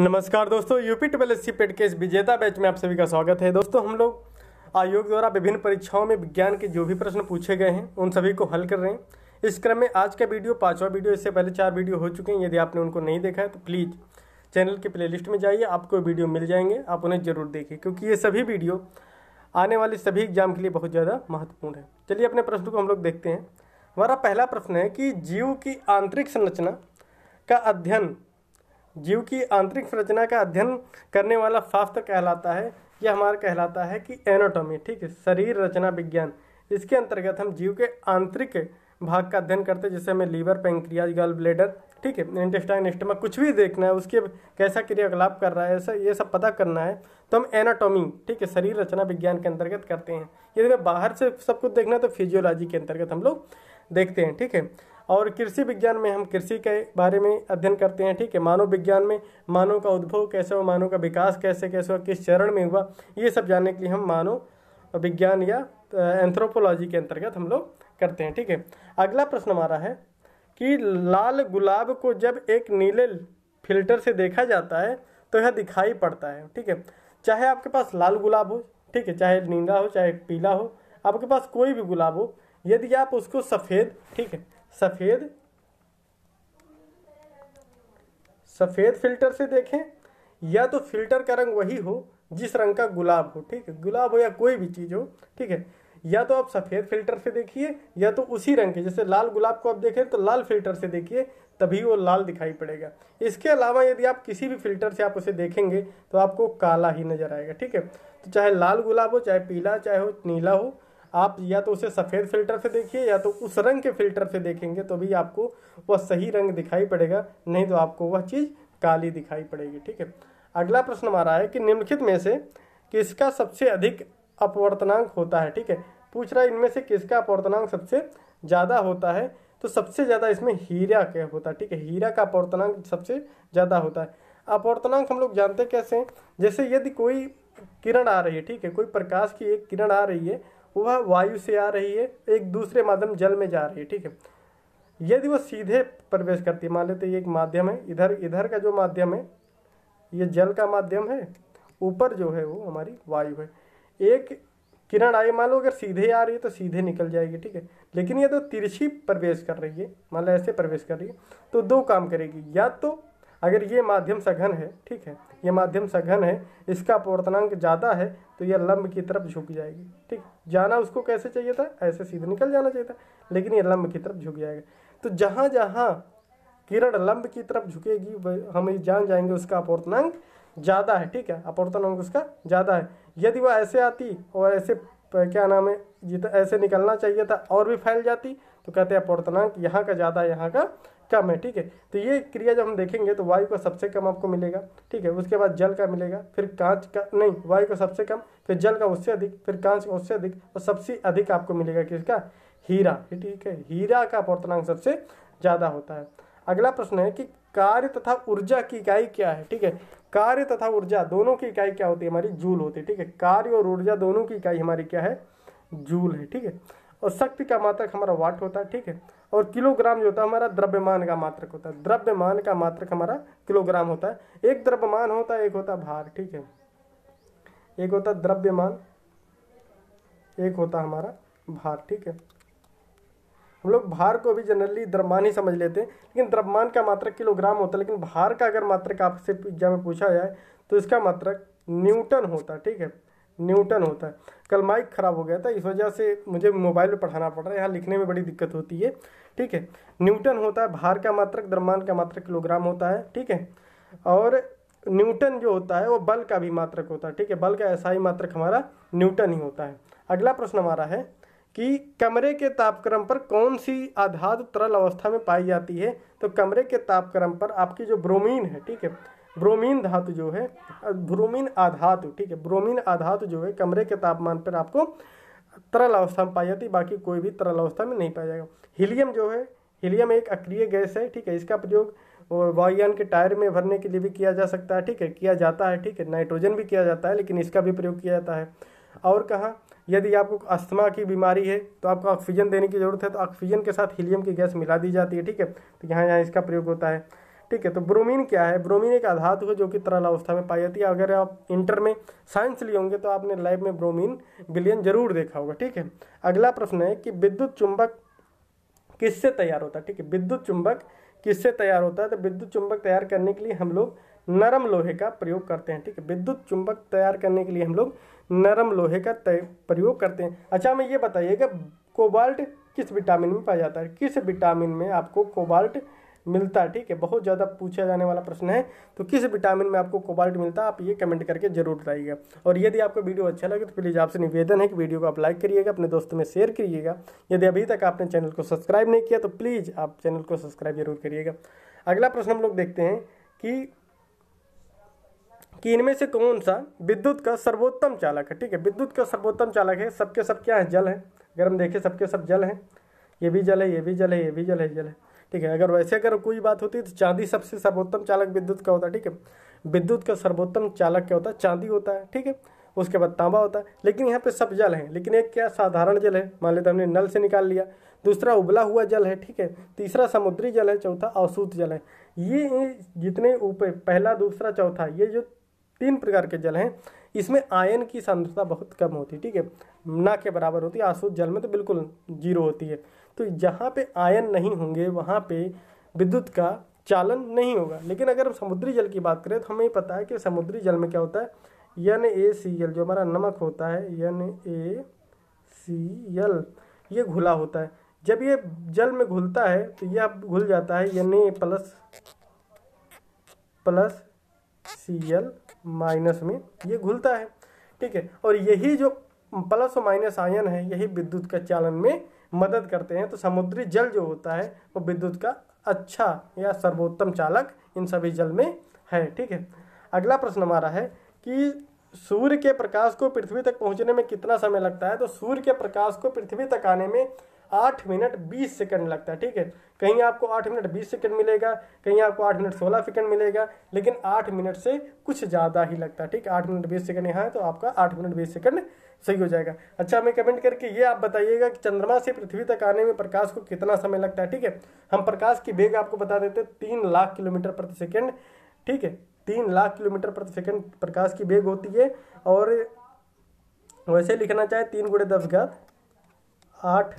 नमस्कार दोस्तों UP twelve सी paid के इस विजेता बैच में आप सभी का स्वागत है दोस्तों हम लोग आयोग द्वारा विभिन्न परीक्षाओं में विज्ञान के जो भी प्रश्न पूछे गए हैं उन सभी को हल कर रहे हैं इस क्रम में आज का वीडियो पांचवा वीडियो इससे पहले चार वीडियो हो चुके हैं यदि आपने उनको नहीं देखा है तो प्लीज़ चैनल के प्ले में जाइए आपको वीडियो मिल जाएंगे आप उन्हें ज़रूर देखें क्योंकि ये सभी वीडियो आने वाले सभी एग्जाम के लिए बहुत ज़्यादा महत्वपूर्ण है चलिए अपने प्रश्न को हम लोग देखते हैं हमारा पहला प्रश्न है कि जीव की आंतरिक संरचना का अध्ययन जीव की आंतरिक संरचना का अध्ययन करने वाला शास्त्र कहलाता है यह हमारा कहलाता है कि एनाटॉमी ठीक है शरीर रचना विज्ञान इसके अंतर्गत हम जीव के आंतरिक भाग का अध्ययन करते हैं जैसे हमें लीवर पेंक्रियाज गल ब्लेडर ठीक है इंटेस्टाइन स्टमक कुछ भी देखना है उसके कैसा क्रियाकलाप कर रहा है ऐसा ये सब पता करना है तो हम एनाटॉमी ठीक है शरीर रचना विज्ञान के अंतर्गत करते हैं यदि हमें बाहर से सब कुछ देखना है तो फिजियोलॉजी के अंतर्गत हम लोग देखते हैं ठीक है और कृषि विज्ञान में हम कृषि के बारे में अध्ययन करते हैं ठीक है मानव विज्ञान में मानव का उद्भव कैसे हुआ मानव का विकास कैसे कैसे हुआ किस चरण में हुआ ये सब जानने के लिए हम मानव विज्ञान या एंथ्रोपोलॉजी के अंतर्गत हम लोग करते हैं ठीक है अगला प्रश्न हमारा है कि लाल गुलाब को जब एक नीले फिल्टर से देखा जाता है तो यह दिखाई पड़ता है ठीक है चाहे आपके पास लाल गुलाब हो ठीक है चाहे नींदा हो चाहे पीला हो आपके पास कोई भी गुलाब हो यदि आप उसको सफ़ेद ठीक है सफ़ेद सफ़ेद फिल्टर से देखें या तो फिल्टर का रंग वही हो जिस रंग का गुलाब हो ठीक है गुलाब हो या कोई भी चीज़ हो ठीक है या तो आप सफ़ेद फिल्टर से देखिए या तो उसी रंग के जैसे लाल गुलाब को आप देखें तो लाल फिल्टर से देखिए तभी वो लाल दिखाई पड़ेगा इसके अलावा यदि आप किसी भी फिल्टर से आप उसे देखेंगे तो आपको काला ही नज़र आएगा ठीक है तो चाहे लाल गुलाब हो चाहे पीला चाहे हो नीला हो आप या तो उसे सफ़ेद फिल्टर से देखिए या तो उस रंग के फिल्टर से देखेंगे तो भी आपको वह सही रंग दिखाई पड़ेगा नहीं तो आपको वह चीज़ काली दिखाई पड़ेगी ठीक है अगला प्रश्न हमारा है कि निम्नलिखित में से किसका सबसे अधिक अपवर्तनांक होता है ठीक है पूछ रहा है इनमें से किसका अपवर्तनांक सबसे ज़्यादा होता है तो सबसे ज़्यादा इसमें हीरा क्या होता है ठीक है हीरा का अपवर्तनांक सबसे ज़्यादा होता है अपवर्तनांक हम लोग जानते कैसे हैं जैसे यदि कोई किरण आ रही है ठीक है कोई प्रकाश की एक किरण आ रही है वह वायु से आ रही है एक दूसरे माध्यम जल में जा रही है ठीक है यदि वो सीधे प्रवेश करती है मान लेते ये एक माध्यम है इधर इधर का जो माध्यम है ये जल का माध्यम है ऊपर जो है वो हमारी वायु है एक किरण आई मान लो अगर सीधे आ रही है तो सीधे निकल जाएगी ठीक है लेकिन ये तो तिरछी प्रवेश कर रही है मान लो ऐसे प्रवेश कर रही है तो दो काम करेगी या तो अगर ये माध्यम सघन है ठीक है ये माध्यम सघन है इसका अपवर्तनांक ज़्यादा है तो यह लंब की तरफ झुक जाएगी ठीक जाना उसको कैसे चाहिए था ऐसे सीधे निकल जाना चाहिए था लेकिन ये लंब की तरफ झुक जाएगा तो जहाँ जहाँ किरण लंब की तरफ झुकेगी हम ये जान जाएंगे उसका अपौर्तनांक ज़्यादा है ठीक है अपौर्तनांक उसका ज़्यादा है यदि वह ऐसे आती और ऐसे क्या नाम है जितना तो ऐसे निकलना चाहिए था और भी फैल जाती तो कहते हैं अपौर्तनांक यहाँ का ज़्यादा यहाँ का कम है ठीक है तो ये क्रिया जब हम देखेंगे तो वायु का सबसे कम आपको मिलेगा ठीक है उसके बाद जल का मिलेगा फिर कांच का नहीं वायु का सबसे कम फिर जल का उससे अधिक फिर कांच का उससे अधिक और सबसे अधिक आपको मिलेगा किसका हीरा ठीक है हीरा का पौतनांक सबसे ज़्यादा होता है अगला प्रश्न है कि कार्य तथा ऊर्जा की इकाई क्या है ठीक है कार्य तथा ऊर्जा दोनों की इकाई क्या होती है हमारी जूल होती है ठीक है कार्य और ऊर्जा दोनों की इकाई हमारी क्या है जूल है ठीक है और शक्ति का मात्रक हमारा वाट होता है ठीक है और किलोग्राम जो होता है हमारा द्रव्यमान का मात्रक होता है द्रव्यमान का मात्रक हमारा किलोग्राम होता है एक द्रव्यमान होता है एक होता है भार ठीक है एक होता है द्रव्यमान एक होता हमारा भार ठीक है हम लोग भार को भी जनरली द्रव्यमान ही समझ लेते हैं लेकिन द्रव्यमान का मात्रक किलोग्राम होता है लेकिन भार का अगर मात्रक आपसे एग्जाम में पूछा जाए तो इसका मात्रक न्यूटन होता है ठीक है न्यूटन होता है कल माइक ख़राब हो गया था इस वजह से मुझे मोबाइल पर पढ़ाना पड़ रहा है यहाँ लिखने में बड़ी दिक्कत होती है ठीक है न्यूटन होता है भार का मात्रक द्रव्यमान का मात्रक किलोग्राम होता है ठीक है और न्यूटन जो होता है वो बल का भी मात्रक होता है ठीक है बल का ऐसा ही मात्रक हमारा न्यूटन ही होता है अगला प्रश्न हमारा है कि कमरे के तापक्रम पर कौन सी आधात तरल अवस्था में पाई जाती है तो कमरे के तापक्रम पर आपकी जो ब्रोमीन है ठीक है ब्रोमीन धातु जो है ब्रोमीन आधातु ठीक है ब्रोमीन आधातु जो है कमरे के तापमान पर आपको तरल अवस्था में पाई जाती है बाकी कोई भी तरल अवस्था में नहीं पाया जाएगा हीलियम जो है हीलियम एक अक्रिय गैस है ठीक है इसका प्रयोग वायुयान के टायर में भरने के लिए भी किया जा सकता है ठीक है किया जाता है ठीक है नाइट्रोजन भी किया जाता है लेकिन इसका भी प्रयोग किया जाता है और कहा यदि आपको अस्थमा की बीमारी है तो आपको ऑक्सीजन देने की ज़रूरत है तो ऑक्सीजन के साथ हीलियम की गैस मिला दी जाती है ठीक है तो यहाँ यहाँ इसका प्रयोग होता है ठीक है तो ब्रोमीन क्या है ब्रोमीन एक आधात है जो कि तरल अवस्था में पाई जाती है अगर आप इंटर में साइंस लिए होंगे तो आपने लाइफ में ब्रोमीन बिलियन जरूर देखा होगा ठीक है अगला प्रश्न है कि विद्युत चुंबक किससे तैयार होता है ठीक है विद्युत चुंबक किससे तैयार होता है तो विद्युत चुंबक तैयार करने के लिए हम लोग नरम लोहे का प्रयोग करते हैं ठीक है विद्युत चुंबक तैयार करने के लिए हम लोग नरम लोहे का प्रयोग करते हैं अच्छा हमें ये बताइएगा कोबाल्ट किस विटामिन में पाया जाता है किस विटामिन में आपको कोबाल्ट मिलता है ठीक है बहुत ज़्यादा पूछा जाने वाला प्रश्न है तो किस विटामिन में आपको कोबाल्ट मिलता है आप ये कमेंट करके जरूर बताइएगा और यदि आपको वीडियो अच्छा लगे तो प्लीज़ आपसे निवेदन है कि वीडियो को आप लाइक करिएगा अपने दोस्तों में शेयर करिएगा यदि अभी तक आपने चैनल को सब्सक्राइब नहीं किया तो प्लीज़ आप चैनल को सब्सक्राइब जरूर करिएगा अगला प्रश्न हम लोग देखते हैं कि कि इनमें से कौन सा विद्युत का सर्वोत्तम चालक है ठीक है विद्युत का सर्वोत्तम चालक है सबके सब क्या है जल है अगर हम देखें सबके सब जल है ये भी जल है ये भी जल है ये भी जल है जल है ठीक है अगर वैसे अगर कोई बात होती तो चांदी सबसे सर्वोत्तम चालक विद्युत का होता है ठीक है विद्युत का सर्वोत्तम चालक क्या होता है चांदी होता है ठीक है उसके बाद तांबा होता है लेकिन यहाँ पे सब जल है लेकिन एक क्या साधारण जल है मान लेते हमने नल से निकाल लिया दूसरा उबला हुआ जल है ठीक है तीसरा समुद्री जल है चौथा अवसूत जल है ये जितने ऊपर पहला दूसरा चौथा ये जो तीन प्रकार के जल हैं इसमें आयन की सांद्रता बहुत कम होती है ठीक है ना के बराबर होती है आसूत जल में तो बिल्कुल जीरो होती है तो जहाँ पे आयन नहीं होंगे वहाँ पे विद्युत का चालन नहीं होगा लेकिन अगर हम समुद्री जल की बात करें तो हमें पता है कि समुद्री जल में क्या होता है एन ए सी एल जो हमारा नमक होता है एन ए सी एल ये घुला होता है जब ये जल में घुलता है तो यह घुल जाता है N A plus plus C L minus में ये घुलता है ठीक है और यही जो प्लस और माइनस आयन है यही विद्युत का चालन में मदद करते हैं तो समुद्री जल जो होता है वो विद्युत का अच्छा या सर्वोत्तम चालक इन सभी जल में है ठीक है अगला प्रश्न हमारा है कि सूर्य के प्रकाश को पृथ्वी तक पहुंचने में कितना समय लगता है तो सूर्य के प्रकाश को पृथ्वी तक आने में आठ मिनट बीस सेकंड लगता है ठीक है कहीं आपको आठ मिनट बीस सेकंड मिलेगा कहीं आपको आठ मिनट सोलह सेकंड मिलेगा लेकिन आठ मिनट से कुछ ज़्यादा ही लगता है ठीक है आठ मिनट बीस सेकंड यहाँ है तो आपका आठ मिनट बीस सेकंड सही हो जाएगा अच्छा हमें कमेंट करके ये आप बताइएगा कि चंद्रमा से पृथ्वी तक आने में प्रकाश को कितना समय लगता है ठीक है हम प्रकाश की वेग आपको बता देते हैं तीन लाख किलोमीटर प्रति सेकेंड ठीक है तीन लाख किलोमीटर प्रति सेकेंड प्रकाश की वेग होती है और वैसे लिखना चाहे तीन गुड़े दस गात आठ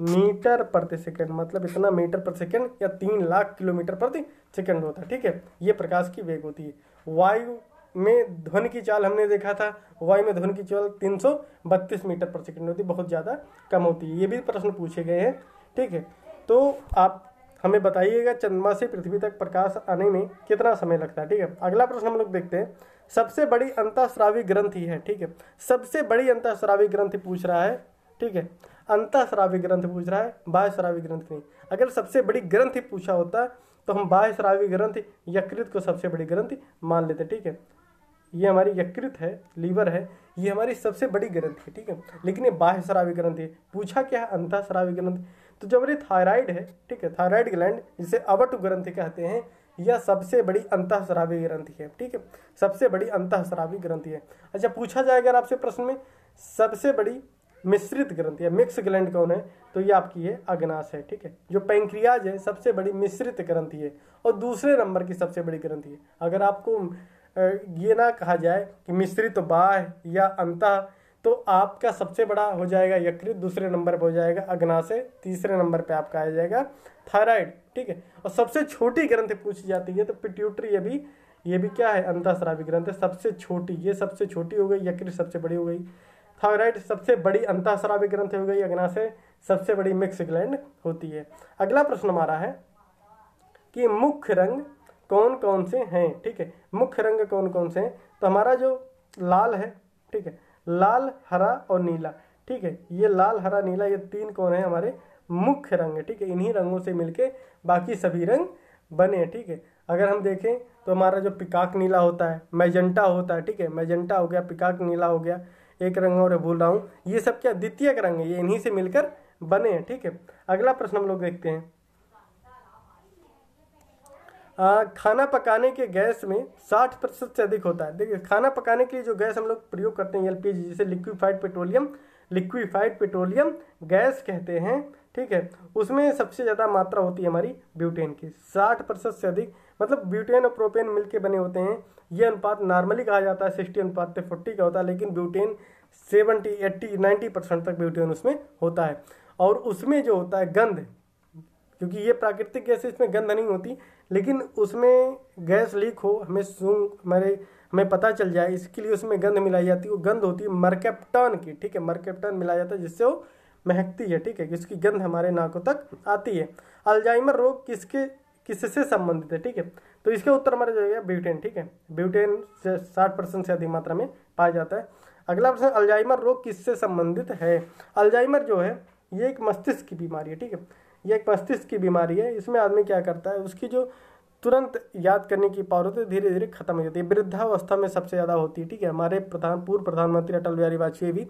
मीटर प्रति सेकेंड मतलब इतना मीटर प्रति सेकेंड या तीन लाख किलोमीटर प्रति सेकेंड होता है ठीक है ये प्रकाश की वेग होती है वायु में ध्वन की चाल हमने देखा था वायु में ध्वन की चाल 332 मीटर पर सेकंड होती बहुत ज़्यादा कम होती है ये भी प्रश्न पूछे गए हैं ठीक है तो आप हमें बताइएगा चंद्रमा से पृथ्वी तक प्रकाश आने में कितना समय लगता है ठीक है अगला प्रश्न हम लोग देखते हैं सबसे बड़ी अंतःस्रावी ग्रंथि है ठीक है सबसे बड़ी अंतःस्रावी ग्रंथि पूछ रहा है ठीक है अंतःस्रावी ग्रंथ पूछ रहा है बाह्य बाह्यस्रावी ग्रंथ नहीं अगर सबसे बड़ी ग्रंथि पूछा होता तो हम बाह्य श्रावी ग्रंथ यकृत को सबसे बड़ी ग्रंथि मान लेते ठीक है ये हमारी यकृत है लीवर है ये हमारी सबसे बड़ी ग्रंथ है ठीक है लेकिन ये बाह्य शरावी ग्रंथ है पूछा क्या है अंतः श्राविक ग्रंथ तो जो हमारी थायराइड है ठीक है थायराइड ग्लैंड जिसे अवट ग्रंथ कहते हैं यह सबसे बड़ी अंतः श्राविक ग्रंथि है ठीक है सबसे बड़ी अंतः श्राविक ग्रंथि है अच्छा पूछा जाएगा आपसे प्रश्न में सबसे बड़ी मिश्रित ग्रंथि है मिक्स ग्लैंड कौन है तो ये आपकी है अग्नाश है ठीक है जो पैंक्रियाज है सबसे बड़ी मिश्रित ग्रंथि है और दूसरे नंबर की सबसे बड़ी ग्रंथि है अगर आपको ये ना कहा जाए कि मिश्रित तो बाह या अंत तो आपका सबसे बड़ा हो जाएगा यकृत दूसरे नंबर पर हो जाएगा अग्नाशय तीसरे नंबर पे आपका आ जाएगा थायराइड ठीक है और सबसे छोटी ग्रंथ पूछी जाती है तो पिट्यूटरी ये भी ये भी क्या है अंतःस्रावी ग्रंथ है सबसे छोटी ये सबसे छोटी हो गई यकृत सबसे बड़ी हो गई थायराइड सबसे बड़ी अंतःस्रावी ग्रंथ हो गई अग्नाशय सबसे बड़ी मिक्स ग्लैंड होती है अगला प्रश्न हमारा है कि मुख्य रंग कौन कौन से हैं ठीक है मुख्य रंग कौन कौन से हैं तो हमारा जो लाल है ठीक है लाल हरा और नीला ठीक है ये लाल हरा नीला ये तीन कौन है हमारे मुख्य रंग है ठीक है इन्हीं रंगों से मिलके बाकी सभी रंग बने हैं ठीक है अगर हम देखें तो हमारा जो पिकाक नीला होता है मैजेंटा होता है ठीक है मैजेंटा हो गया पिकाक नीला हो गया एक रंग और भूल रहा हूँ ये सब क्या द्वितीय रंग है ये इन्हीं से मिलकर बने हैं ठीक है अगला प्रश्न हम लोग देखते हैं आ, खाना पकाने के गैस में 60 प्रतिशत से अधिक होता है देखिए खाना पकाने के लिए जो गैस हम लोग प्रयोग करते हैं एलपीजी जिसे liquefied petroleum liquefied petroleum gas कहते हैं ठीक है उसमें सबसे ज़्यादा मात्रा होती है हमारी ब्यूटेन की 60 प्रतिशत से अधिक मतलब ब्यूटेन और प्रोपेन मिलके बने होते हैं ये अनुपात नॉर्मली कहा जाता है सिक्सटी अनुपात से फोर्टी का होता है लेकिन butane seventy eighty ninety percent तक ब्यूटेन उसमें होता है और उसमें जो होता है गंध क्योंकि ये प्राकृतिक गैस इसमें गंध नहीं होती लेकिन उसमें गैस लीक हो हमें सूंग हमारे हमें पता चल जाए इसके लिए उसमें गंध मिलाई जाती है वो गंध होती है मरकेप्टन की ठीक है मरकेप्टन मिलाया जाता है जिससे वो महकती है ठीक है जिसकी गंध हमारे नाकों तक आती है अल्जाइमर रोग किसके किससे संबंधित है ठीक है तो इसका उत्तर हमारा जाएगा ब्यूटेन ठीक है ब्यूटेन से साठ परसेंट से अधिक मात्रा में पाया जाता है अगला प्रश्न अल्जाइमर रोग किससे संबंधित है अल्जाइमर जो है ये एक मस्तिष्क की बीमारी है ठीक है यह एक मस्तिष्क की बीमारी है इसमें आदमी क्या करता है उसकी जो तुरंत याद करने की पावर होती है धीरे धीरे खत्म हो जाती है वृद्धावस्था में सबसे ज़्यादा होती है ठीक है हमारे प्रधान पूर्व प्रधानमंत्री अटल बिहारी वाजपेयी भी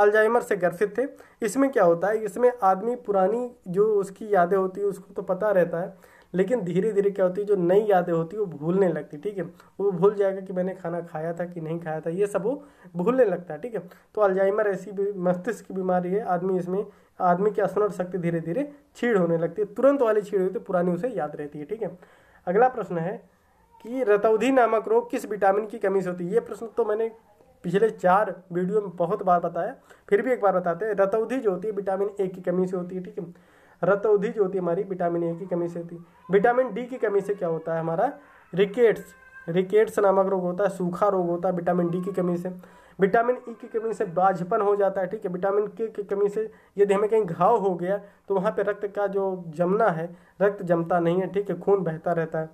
अल्जाइमर से ग्रसित थे इसमें क्या होता है इसमें आदमी पुरानी जो उसकी यादें होती है उसको तो पता रहता है लेकिन धीरे धीरे क्या होती है जो नई यादें होती है वो भूलने लगती ठीक है वो भूल जाएगा कि मैंने खाना खाया था कि नहीं खाया था ये सब वो भूलने लगता है ठीक है तो अल्जाइमर ऐसी भी मस्तिष्क की बीमारी है आदमी इसमें आदमी की स्मरण शक्ति धीरे धीरे छीड़ होने लगती है तुरंत वाली छीड़ होती है पुरानी उसे याद रहती है ठीक है अगला प्रश्न है कि रतौधि नामक रोग किस विटामिन की कमी से होती है ये प्रश्न तो मैंने पिछले चार वीडियो में बहुत बार बताया फिर भी एक बार बताते हैं रतौधि जो होती है विटामिन ए की कमी से होती है ठीक है रतौधि जो होती है हमारी विटामिन ए की कमी से है विटामिन डी की कमी से क्या होता है हमारा रिकेट्स रिकेट्स नामक रोग होता है सूखा रोग होता है विटामिन डी की कमी से विटामिन ई e की कमी से बाझपन हो जाता है ठीक है विटामिन के की कमी से यदि हमें कहीं घाव हो गया तो वहाँ पर रक्त का जो जमना है रक्त जमता नहीं है ठीक है खून बहता रहता है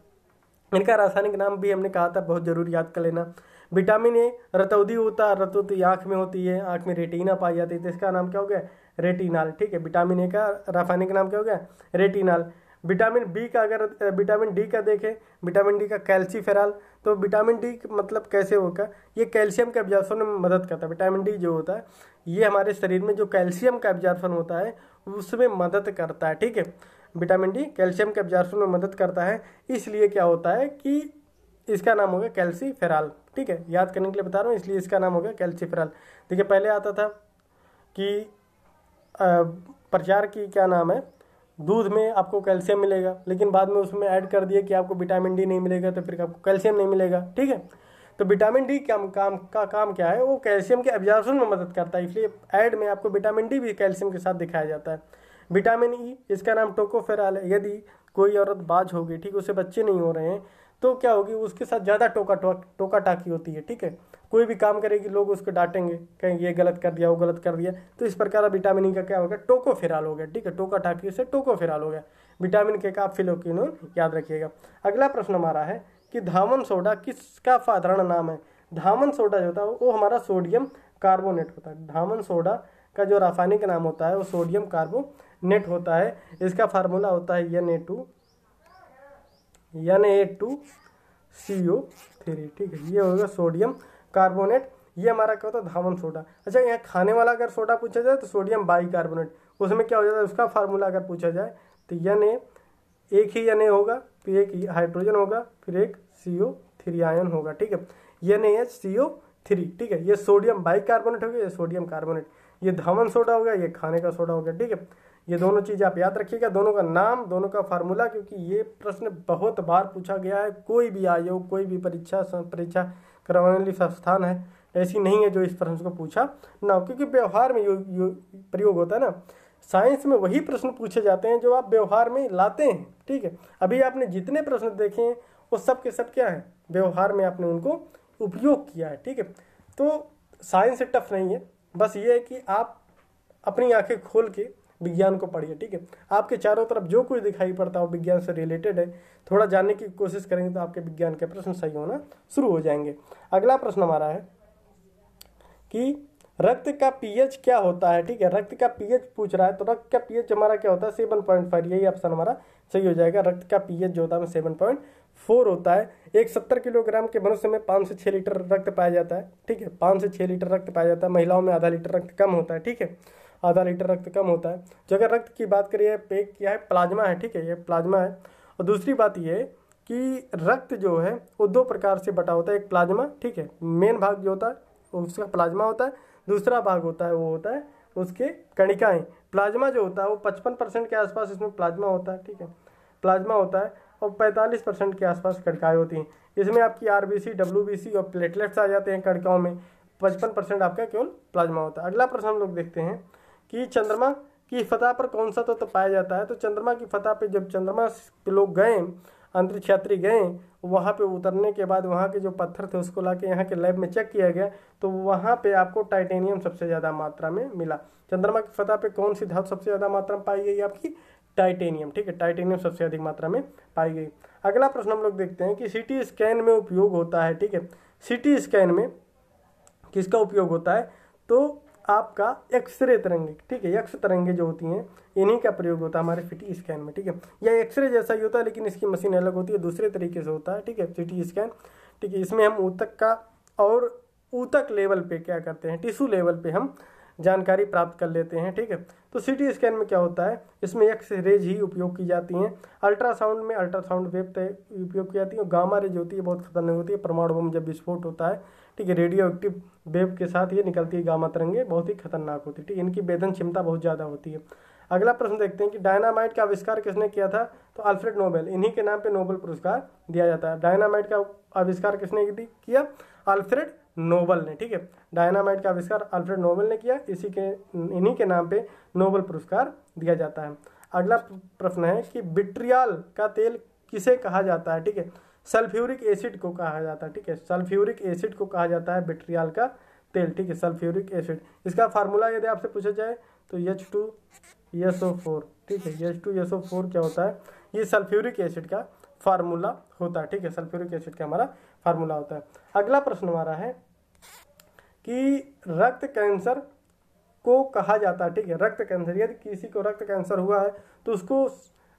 इनका रासायनिक नाम भी हमने कहा था बहुत जरूर याद कर लेना विटामिन ए रतौदी होता है रतौदी आँख में होती है आँख में रेटिना पाई जाती है तो इसका नाम क्या हो गया रेटिनाल ठीक है विटामिन ए का रासायनिक नाम क्या हो गया रेटिनाल विटामिन बी का अगर विटामिन डी का देखें विटामिन डी का कैल्सीफेराल तो विटामिन डी मतलब कैसे होगा ये कैल्शियम के एब्जॉर्बन में मदद करता है विटामिन डी जो होता है ये हमारे शरीर में जो कैल्शियम का एब्जॉर्बन होता है उसमें मदद करता है ठीक है विटामिन डी कैल्शियम के एब्जॉर्बन में मदद करता है इसलिए क्या होता है कि इसका नाम होगा कैल्सीफेराल ठीक है याद करने के लिए बता रहा हूँ इसलिए इसका नाम होगा कैल्सीफेराल देखिए पहले आता था कि प्रचार की क्या नाम है दूध में आपको कैल्शियम मिलेगा लेकिन बाद में उसमें ऐड कर दिया कि आपको विटामिन डी नहीं मिलेगा तो फिर आपको कैल्शियम नहीं मिलेगा ठीक है तो विटामिन डी का काम का काम क्या है वो कैल्शियम के एब्जॉर्बन में मदद करता है इसलिए ऐड में आपको विटामिन डी भी कैल्शियम के साथ दिखाया जाता है विटामिन ई e, इसका नाम टोकोफेराल है यदि कोई औरत बाज होगी ठीक उसे बच्चे नहीं हो रहे हैं तो क्या होगी उसके साथ ज़्यादा टोका टोका टाकी होती है ठीक है कोई भी काम करेगी लोग उसको डांटेंगे कहेंगे ये गलत कर दिया वो गलत कर दिया तो इस प्रकार विटामिन ई e का क्या हो गया टोको फिराल हो गया ठीक है टोका टाकी से टोको फिराल हो गया विटामिन के का आप फिलोकिनोन याद रखिएगा अगला प्रश्न हमारा है कि धामन सोडा किसका साधारण नाम है धामन सोडा जो होता है वो हमारा सोडियम कार्बोनेट होता है धामन सोडा का जो रासायनिक नाम होता है वो सोडियम कार्बोनेट होता है इसका फार्मूला होता है N A two N A two C O three ठीक है ये होगा सोडियम कार्बोनेट ये हमारा क्या होता है धावन सोडा अच्छा यहाँ खाने वाला अगर सोडा पूछा जाए तो सोडियम बाइकार्बोनेट उसमें क्या हो जाता है उसका फार्मूला अगर पूछा जाए तो यन ए एक ही यन ए होगा फिर एक हाइड्रोजन होगा फिर एक सी ओ थ्री आयन होगा ठीक है यन A H C O three ठीक है ये सोडियम बाइकार्बोनेट हो गया ये सोडियम कार्बोनेट ये धावन सोडा हो गया ये खाने का सोडा हो गया ठीक है ये दोनों चीज़ें आप याद रखिएगा दोनों का नाम दोनों का फार्मूला क्योंकि ये प्रश्न बहुत बार पूछा गया है कोई भी आयोग कोई भी परीक्षा परीक्षा करवाने वाली संस्थान है ऐसी नहीं है जो इस प्रश्न को पूछा ना हो क्योंकि व्यवहार में यो, यो प्रयोग होता है ना साइंस में वही प्रश्न पूछे जाते हैं जो आप व्यवहार में लाते हैं ठीक है अभी आपने जितने प्रश्न देखे हैं वो सब के सब क्या है व्यवहार में आपने उनको उपयोग किया है ठीक है तो साइंस टफ नहीं है बस ये है कि आप अपनी आंखें खोल के विज्ञान को पढ़िए ठीक है आपके चारों तरफ जो कुछ दिखाई पड़ता है वो विज्ञान से रिलेटेड है थोड़ा जानने की कोशिश करेंगे तो आपके विज्ञान के प्रश्न सही होना शुरू हो जाएंगे अगला प्रश्न हमारा है कि रक्त का पीएच क्या होता है ठीक है रक्त का पीएच पूछ रहा है तो रक्त का पीएच हमारा क्या होता है सेवन पॉइंट फाइव यही ऑप्शन हमारा सही हो जाएगा रक्त का पीएच जो होता है सेवन पॉइंट फोर होता है एक सत्तर किलोग्राम के मनुष्य में पाँच से छः लीटर रक्त पाया जाता है ठीक है पाँच से छः लीटर रक्त पाया जाता है महिलाओं में आधा लीटर रक्त कम होता है ठीक है आधा लीटर रक्त कम होता है जो अगर रक्त की बात करिए पेक क्या है प्लाज्मा है ठीक है ये प्लाज्मा है और दूसरी बात ये कि रक्त जो है वो दो प्रकार से बटा होता है एक प्लाज्मा ठीक है मेन भाग जो होता है उसका प्लाज्मा होता है दूसरा भाग होता है वो होता है उसके कणिकाएँ प्लाज्मा जो होता है वो पचपन परसेंट के आसपास इसमें प्लाज्मा होता है ठीक है प्लाज्मा होता है और पैंतालीस परसेंट के आसपास कणिकाएँ होती हैं इसमें आपकी R B C W B C और प्लेटलेट्स आ जाते हैं कणिकाओं में पचपन परसेंट आपका केवल प्लाज्मा होता है अगला प्रश्न हम लोग देखते हैं कि चंद्रमा की फतह पर कौन सा तत्व तो पाया जाता है तो चंद्रमा की फतह पर जब चंद्रमा पे लोग गए अंतरिक्ष यात्री गए वहाँ पे उतरने के बाद वहाँ के जो पत्थर थे उसको लाके यहाँ के लैब में चेक किया गया तो वहाँ पे आपको टाइटेनियम सबसे ज़्यादा मात्रा में मिला चंद्रमा की फतह पे कौन सी धातु सबसे ज़्यादा मात्रा में पाई गई आपकी टाइटेनियम ठीक है टाइटेनियम सबसे अधिक मात्रा में पाई गई अगला प्रश्न हम लोग देखते हैं कि सी स्कैन में उपयोग होता है ठीक है सी स्कैन में किसका उपयोग होता है तो आपका एक्सरे तरंगे ठीक है यक्ष तरंगे जो होती हैं इन्हीं का प्रयोग होता है हमारे सिटी स्कैन में ठीक है या एक्सरे जैसा ही होता है लेकिन इसकी मशीन अलग होती है दूसरे तरीके से होता है ठीक है सिटी स्कैन ठीक है इसमें हम ऊतक का और ऊतक लेवल पे क्या करते हैं टिश्यू लेवल पे हम जानकारी प्राप्त कर लेते हैं ठीक है तो टी स्कैन में क्या होता है इसमें एक्स रेज ही उपयोग की जाती हैं अल्ट्रासाउंड में अल्ट्रासाउंड वेब उपयोग की जाती है गामा रेज होती है बहुत खतरनाक होती है परमाणु बम जब विस्फोट होता है ठीक है रेडियो एक्टिव वेव के साथ ये निकलती है गामा तरंगे बहुत ही खतरनाक होती है ठीक है इनकी वेदन क्षमता बहुत ज़्यादा होती है अगला प्रश्न देखते हैं कि डायनामाइट का आविष्कार किसने किया था तो अल्फ्रेड नोबेल इन्हीं के नाम पे नोबेल पुरस्कार दिया जाता है डायनामाइट का आविष्कार किसने किया अल्फ्रेड नोबल ने ठीक है डायनामाइट का आविष्कार अल्फ्रेड नोबल ने किया इसी के इन्हीं के नाम पे नोबल पुरस्कार दिया जाता है अगला प्रश्न है कि बिट्रियाल का तेल किसे कहा जाता है ठीक है सल्फ्यूरिक एसिड को कहा जाता है ठीक है सल्फ्यूरिक एसिड को कहा जाता है बेट्रियाल का तेल ठीक है सल्फ्यूरिक एसिड इसका फार्मूला यदि आपसे पूछा जाए तो H two S O four ठीक है H two S O four क्या होता है ये सल्फ्यूरिक एसिड का फार्मूला होता है ठीक है सल्फ्यूरिक एसिड का हमारा फार्मूला होता है अगला प्रश्न हमारा है कि रक्त कैंसर को कहा जाता है ठीक है रक्त कैंसर यदि किसी को रक्त कैंसर हुआ है तो उसको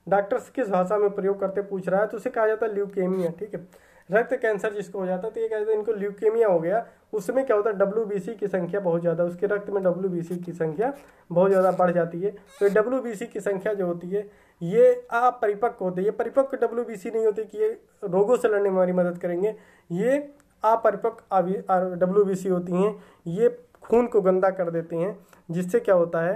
डॉक्टर्स किस भाषा में प्रयोग करते पूछ रहा है तो उसे कहा जाता है ल्यूकेमिया ठीक है रक्त कैंसर जिसको हो जाता है तो ये कहते हैं इनको ल्यूकेमिया हो गया उसमें क्या होता है डब्ल्यू की संख्या बहुत ज़्यादा उसके रक्त में डब्ल्यू की संख्या बहुत ज़्यादा बढ़ जाती है तो डब्ल्यू की संख्या जो होती है ये अपरिपक्व होती है ये परिपक्व डब्ल्यू नहीं होती कि ये रोगों से लड़ने में हमारी मदद करेंगे ये अपरिपक्व डब्ल्यू होती हैं ये खून को गंदा कर देती हैं जिससे क्या होता है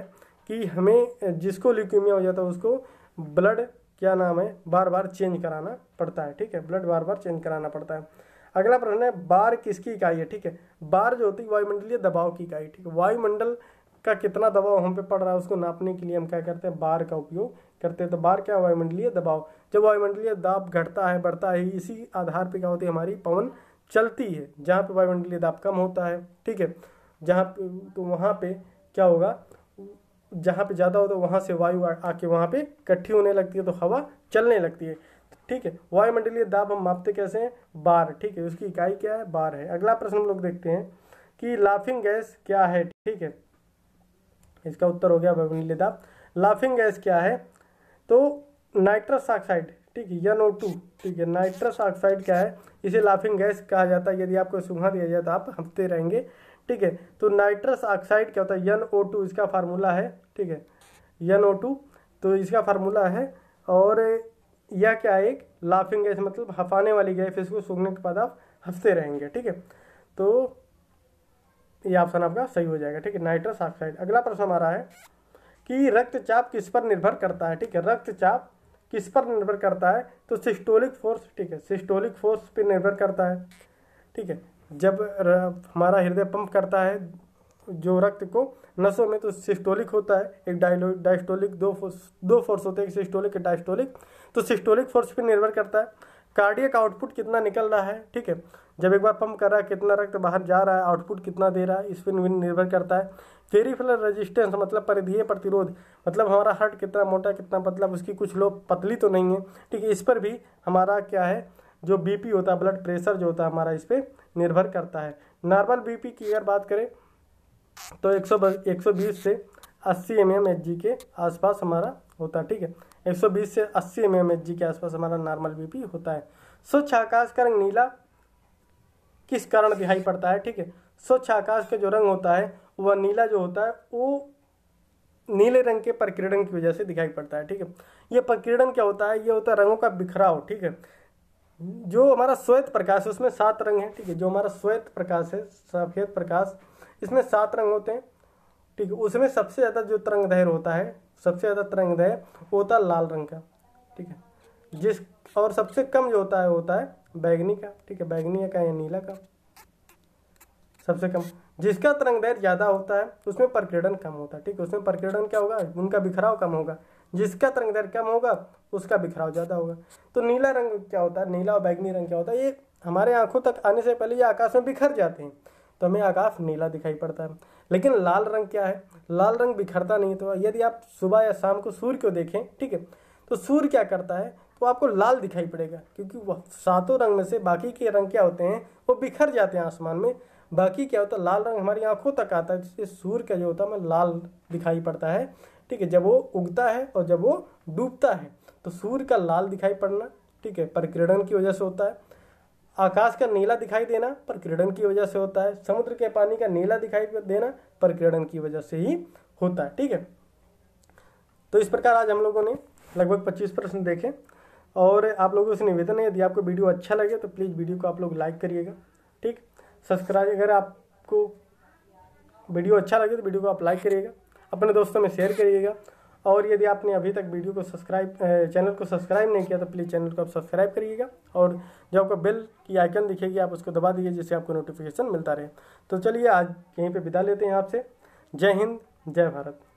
कि हमें जिसको ल्यूकेमिया हो जाता है उसको ब्लड क्या नाम है बार बार चेंज कराना पड़ता है ठीक है ब्लड बार बार चेंज कराना पड़ता है अगला प्रश्न है बार किसकी इकाई है ठीक है बार जो होती है वायुमंडलीय दबाव की इकाई ठीक है वायुमंडल का कितना दबाव हम पे पड़ रहा है उसको नापने के लिए हम क्या करते हैं बार का उपयोग करते हैं तो बार क्या वायुमंडलीय दबाव जब वायुमंडलीय दाब घटता है बढ़ता है इसी आधार पर क्या होती है हमारी पवन चलती है जहाँ पे वायुमंडलीय दाब कम होता है ठीक है जहाँ तो वहाँ पे क्या होगा जहाँ पे ज़्यादा होता तो है वहाँ से वायु आके वहाँ पे इकट्ठी होने लगती है तो हवा चलने लगती है ठीक है वायुमंडलीय दाब हम मापते कैसे हैं बार ठीक है उसकी इकाई क्या है बार है अगला प्रश्न हम लोग देखते हैं कि लाफिंग गैस क्या है ठीक है इसका उत्तर हो गया वायुमंडलीय दाब लाफिंग गैस क्या है तो नाइट्रस ऑक्साइड ठीक है यन ठीक है नाइट्रस ऑक्साइड क्या है इसे लाफिंग गैस कहा जाता है यदि आपको सूंघा दिया जाए तो आप हफ्ते रहेंगे ठीक है तो नाइट्रस ऑक्साइड क्या होता है यन ओ टू इसका फार्मूला है ठीक है यन ओ टू तो इसका फार्मूला है और यह क्या है एक लाफिंग गैस मतलब हफाने वाली गैस इसको सूखने के बाद आप हंसते रहेंगे ठीक है तो ये ऑप्शन आपका सही हो जाएगा ठीक है नाइट्रस ऑक्साइड अगला प्रश्न हमारा है कि रक्तचाप किस पर निर्भर करता है ठीक है रक्तचाप किस पर निर्भर करता है तो सिस्टोलिक फोर्स ठीक है सिस्टोलिक फोर्स पर निर्भर करता है ठीक है जब हमारा हृदय पंप करता है जो रक्त को नसों में तो सिस्टोलिक होता है एक डायलो डायस्टोलिक दो फोर्स दो फोर्स होते हैं एक सिस्टोलिक एक डायस्टोलिक तो सिस्टोलिक फोर्स पर निर्भर करता है कार्डियक आउटपुट कितना निकल रहा है ठीक है जब एक बार पंप कर रहा है कितना रक्त बाहर जा रहा है आउटपुट कितना दे रहा है इस पर निर्भर करता है पेरीफेरल रेजिस्टेंस मतलब परिधीय प्रतिरोध मतलब हमारा हार्ट कितना मोटा कितना मतलब उसकी कुछ लोग पतली तो नहीं है ठीक है इस पर भी हमारा क्या है जो बीपी होता है ब्लड प्रेशर जो होता है हमारा इस पर निर्भर करता है नॉर्मल बीपी की अगर बात करें तो 100 120 से 80 एम एम के आसपास हमारा होता है ठीक है 120 से 80 एम एम के आसपास हमारा नॉर्मल बीपी होता है स्वच्छ आकाश का रंग नीला किस कारण दिखाई पड़ता है ठीक है स्वच्छ आकाश का जो रंग होता है वह नीला जो होता है वो नीले रंग के प्रकीर्णन की वजह से दिखाई पड़ता है ठीक है ये प्रकीर्णन क्या होता है ये होता है रंगों का बिखराव ठीक है जो हमारा श्वेत प्रकाश है उसमें सात रंग है ठीक है जो हमारा श्वेत प्रकाश है सफ़ेद प्रकाश इसमें सात रंग होते हैं ठीक है उसमें सबसे ज़्यादा जो तरंग दहर होता है सबसे ज़्यादा तरंग दहर होता है लाल रंग का ठीक है जिस और सबसे कम जो होता है होता है बैगनी का ठीक है बैगनी का या नीला का सबसे कम जिसका तरंग दहर ज़्यादा होता है उसमें प्रकीर्णन कम होता है ठीक है उसमें प्रकीर्णन क्या होगा उनका बिखराव कम होगा जिसका तरंग दर कम होगा उसका बिखराव ज़्यादा होगा तो नीला रंग क्या होता है नीला और बैगनी रंग क्या होता है ये हमारे आंखों तक आने से पहले ये आकाश में बिखर जाते हैं तो हमें आकाश नीला दिखाई पड़ता है लेकिन लाल रंग क्या है लाल रंग बिखरता नहीं तो यदि आप सुबह या शाम को सूर्य को देखें ठीक है तो सूर्य क्या करता है तो आपको लाल दिखाई पड़ेगा क्योंकि वह सातों रंग में से बाकी के रंग क्या होते हैं वो बिखर जाते हैं आसमान में बाकी क्या होता है लाल रंग हमारी आंखों तक आता है जिससे सूर्य का जो होता है हमें लाल दिखाई पड़ता है ठीक है जब वो उगता है और जब वो डूबता है तो सूर्य का लाल दिखाई पड़ना ठीक है परिक्रीड़न की वजह से होता है आकाश का नीला दिखाई देना परिक्रीड़न की वजह से होता है समुद्र के पानी का नीला दिखाई देना परिक्रीड़न की वजह से ही होता है ठीक है तो इस प्रकार आज हम लोगों ने लगभग 25 प्रश्न देखे और आप लोगों से निवेदन है यदि आपको वीडियो अच्छा लगे तो प्लीज़ वीडियो को आप लोग लाइक करिएगा ठीक सब्सक्राइब अगर आपको वीडियो अच्छा लगे तो वीडियो को आप लाइक करिएगा अपने दोस्तों में शेयर करिएगा और यदि आपने अभी तक वीडियो को सब्सक्राइब चैनल को सब्सक्राइब नहीं किया तो प्लीज़ चैनल को आप सब्सक्राइब करिएगा और जो आपको बेल की आइकन दिखेगी आप उसको दबा दीजिए जिससे आपको नोटिफिकेशन मिलता रहे तो चलिए आज यहीं पर विदा लेते हैं आपसे जय हिंद जय भारत